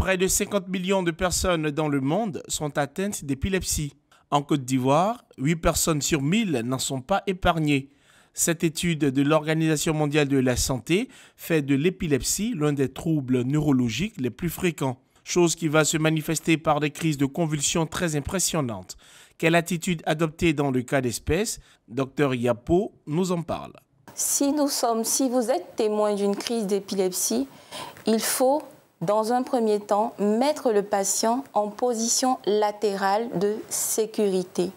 Près de 50 millions de personnes dans le monde sont atteintes d'épilepsie. En Côte d'Ivoire, 8 personnes sur 1000 n'en sont pas épargnées. Cette étude de l'Organisation mondiale de la santé fait de l'épilepsie l'un des troubles neurologiques les plus fréquents, chose qui va se manifester par des crises de convulsions très impressionnantes. Quelle attitude adopter dans le cas d'espèce Docteur Yapo nous en parle. Si nous sommes, si vous êtes témoin d'une crise d'épilepsie, il faut dans un premier temps, mettre le patient en position latérale de sécurité.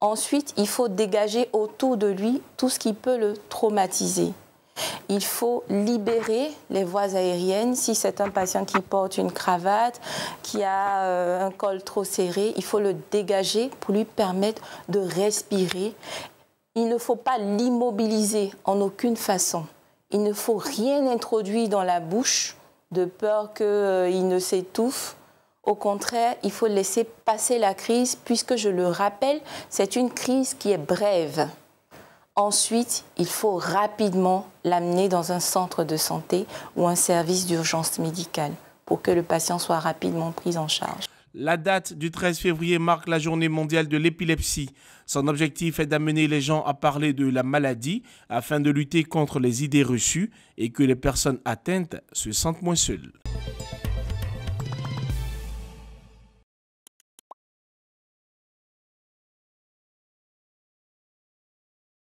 Ensuite, il faut dégager autour de lui tout ce qui peut le traumatiser. Il faut libérer les voies aériennes. Si c'est un patient qui porte une cravate, qui a euh, un col trop serré, il faut le dégager pour lui permettre de respirer. Il ne faut pas l'immobiliser en aucune façon. Il ne faut rien introduire dans la bouche de peur qu'il ne s'étouffe. Au contraire, il faut laisser passer la crise, puisque je le rappelle, c'est une crise qui est brève. Ensuite, il faut rapidement l'amener dans un centre de santé ou un service d'urgence médicale pour que le patient soit rapidement pris en charge. La date du 13 février marque la journée mondiale de l'épilepsie. Son objectif est d'amener les gens à parler de la maladie afin de lutter contre les idées reçues et que les personnes atteintes se sentent moins seules.